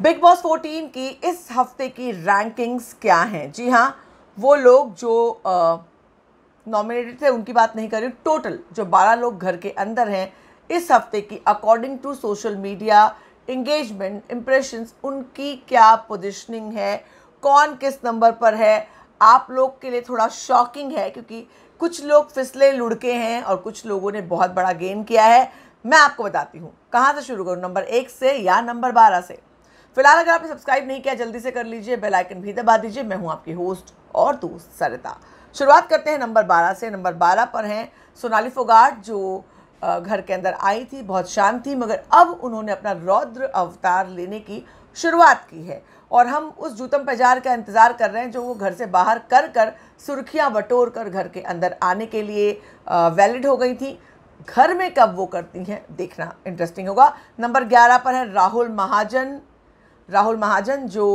big boss 14 की इस हफ्ते की रैंकिंग्स क्या हैं जी हाँ वो लोग जो नॉमिनेटेड थे उनकी बात नहीं कर रही टोटल जो 12 लोग घर के अंदर हैं इस हफ्ते की according to social media engagement impressions उनकी क्या पोजिशनिंग है कौन किस नंबर पर है आप लोग के लिए थोड़ा शॉकिंग है क्योंकि कुछ लोग फिसले लुढ़के हैं और कुछ लोगों ने बहुत बड़ा गेन किया है मैं आपको बताती हूँ कहाँ से शुरू करूँ नंबर एक से या नंबर बारह से फिलहाल अगर आपने सब्सक्राइब नहीं किया जल्दी से कर लीजिए बेल आइकन भी दबा दीजिए मैं हूं आपकी होस्ट और दोस्त सरिता शुरुआत करते हैं नंबर 12 से नंबर 12 पर हैं सोनाली फोगाट जो घर के अंदर आई थी बहुत शांत थी मगर अब उन्होंने अपना रौद्र अवतार लेने की शुरुआत की है और हम उस जूतम पजार का इंतज़ार कर रहे हैं जो वो घर से बाहर कर कर सुर्खियाँ बटोर कर घर के अंदर आने के लिए वैलिड हो गई थी घर में कब वो करती हैं देखना इंटरेस्टिंग होगा नंबर ग्यारह पर है राहुल महाजन राहुल महाजन जो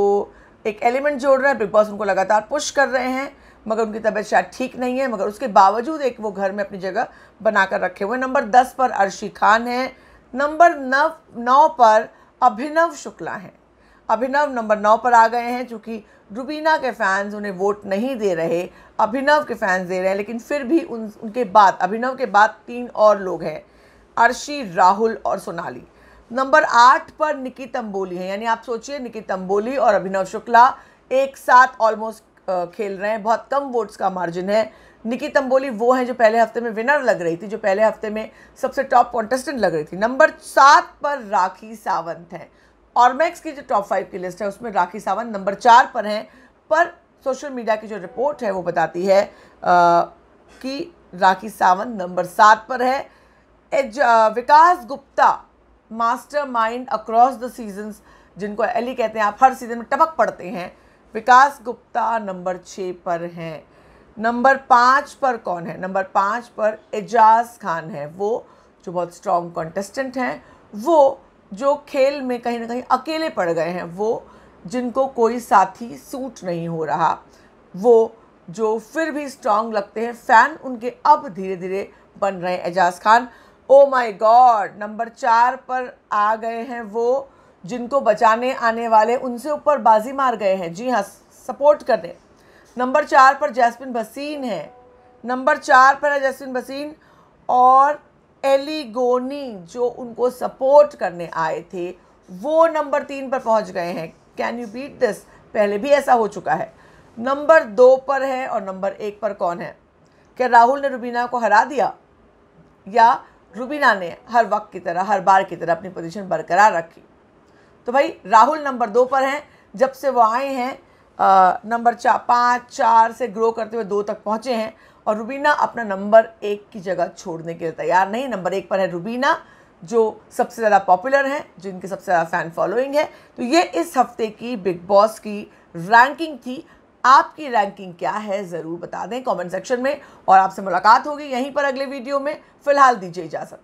एक एलिमेंट जोड़ रहे हैं बिग बॉस उनको लगातार पुश कर रहे हैं मगर उनकी तबीयत शायद ठीक नहीं है मगर उसके बावजूद एक वो घर में अपनी जगह बनाकर रखे हुए नंबर दस पर अर्शी खान है नंबर नव नौ पर अभिनव शुक्ला हैं अभिनव नंबर नौ पर आ गए हैं चूँकि रुबीना के फैंस उन्हें वोट नहीं दे रहे अभिनव के फैंस दे रहे हैं लेकिन फिर भी उन उनके बाद अभिनव के बाद तीन और लोग हैं अर्शी राहुल और सोनाली नंबर आठ पर निकी तंबोली है यानी आप सोचिए निकी तंबोली और अभिनव शुक्ला एक साथ ऑलमोस्ट खेल रहे हैं बहुत कम वोट्स का मार्जिन है निकी तंबोली वो हैं जो पहले हफ्ते में विनर लग रही थी जो पहले हफ्ते में सबसे टॉप कॉन्टेस्टेंट लग रही थी नंबर सात पर राखी सावंत हैं ऑर्मैक्स की जो टॉप फाइव की लिस्ट है उसमें राखी सावंत नंबर चार पर हैं पर सोशल मीडिया की जो रिपोर्ट है वो बताती है आ, कि राखी सावंत नंबर सात पर है as Vikas Gupta mastermind across the seasons जिनको एली कहते हैं आप हर सीज़न में टपक पड़ते हैं विकास गुप्ता नंबर छः पर हैं नंबर पाँच पर कौन है नंबर पाँच पर एजाज खान है वो जो बहुत स्ट्रॉन्ग कॉन्टेस्टेंट हैं वो जो खेल में कहीं ना कहीं अकेले पड़ गए हैं वो जिनको कोई साथी सूट नहीं हो रहा वो जो फिर भी स्ट्रांग लगते हैं फ़ैन उनके अब धीरे धीरे बन रहे हैं Ajaz Khan oh my god number चार पर आ गए हैं वो जिनको बचाने आने वाले उनसे ऊपर बाजी मार गए हैं जी हाँ सपोर्ट दें नंबर चार पर जैस्मिन भसीन है नंबर चार पर है जैस्मिन भसीन और एलिगोनी जो उनको सपोर्ट करने आए थे वो नंबर तीन पर पहुंच गए हैं कैन यू बीट दिस पहले भी ऐसा हो चुका है नंबर दो पर है और नंबर एक पर कौन है क्या राहुल ने रुबीना को हरा दिया या रूबीना ने हर वक्त की तरह हर बार की तरह अपनी पोजीशन बरकरार रखी तो भाई राहुल नंबर दो पर हैं जब से वो आए हैं नंबर चार पाँच चार से ग्रो करते हुए दो तक पहुँचे हैं और रूबीना अपना नंबर एक की जगह छोड़ने के लिए तैयार नहीं नंबर एक पर है रूबीना जो सबसे ज़्यादा पॉपुलर हैं जिनके सबसे ज़्यादा फ़ैन फॉलोइंग है तो ये इस हफ्ते की बिग बॉस की रैंकिंग थी आपकी रैंकिंग क्या है ज़रूर बता दें कमेंट सेक्शन में और आपसे मुलाकात होगी यहीं पर अगले वीडियो में फ़िलहाल दीजिए इजाज़त